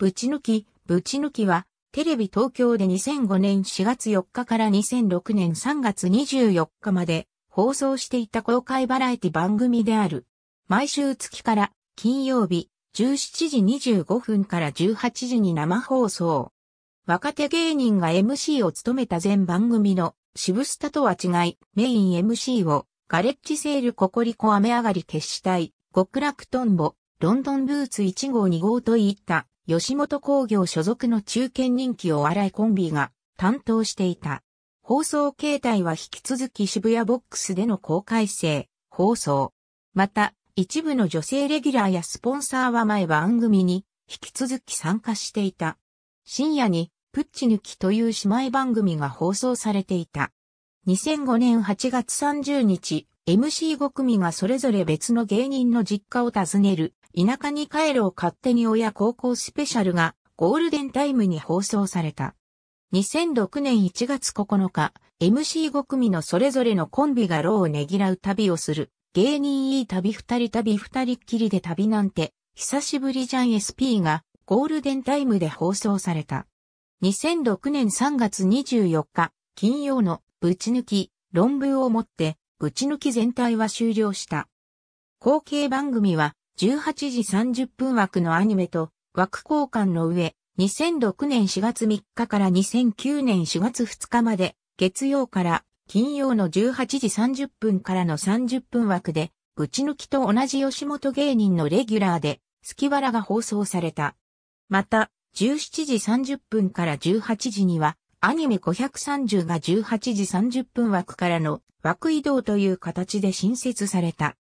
ぶち抜き、ぶち抜きは、テレビ東京で2005年4月4日から2006年3月24日まで放送していた公開バラエティ番組である。毎週月から金曜日17時25分から18時に生放送。若手芸人が MC を務めた全番組の渋スタとは違い、メイン MC をガレッジセールココリコ雨上がり決死隊、極楽トンボ、ロンドンブーツ1号2号といった吉本工業所属の中堅人気お笑いコンビが担当していた。放送形態は引き続き渋谷ボックスでの公開制、放送。また、一部の女性レギュラーやスポンサーは前番組に引き続き参加していた。深夜に、プッチ抜きという姉妹番組が放送されていた。2005年8月30日、MC5 組がそれぞれ別の芸人の実家を訪ねる田舎に帰ろう勝手に親高校スペシャルがゴールデンタイムに放送された。2006年1月9日、MC5 組のそれぞれのコンビが労をねぎらう旅をする。芸人いい旅二人旅二人っきりで旅なんて、久しぶりじゃん SP がゴールデンタイムで放送された。2006年3月24日、金曜のぶち抜き、論文をもって、ぶち抜き全体は終了した。後継番組は、18時30分枠のアニメと枠交換の上、2006年4月3日から2009年4月2日まで、月曜から金曜の18時30分からの30分枠で、ぶち抜きと同じ吉本芸人のレギュラーで、月ラが放送された。また、17時30分から18時には、アニメ530が18時30分枠からの枠移動という形で新設された。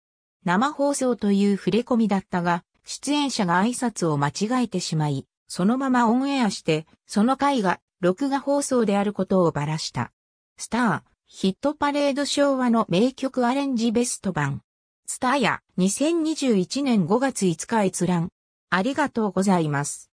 生放送という触れ込みだったが、出演者が挨拶を間違えてしまい、そのままオンエアして、その回が録画放送であることをばらした。スター、ヒットパレード昭和の名曲アレンジベスト版。スターや2021年5月5日閲覧。ありがとうございます。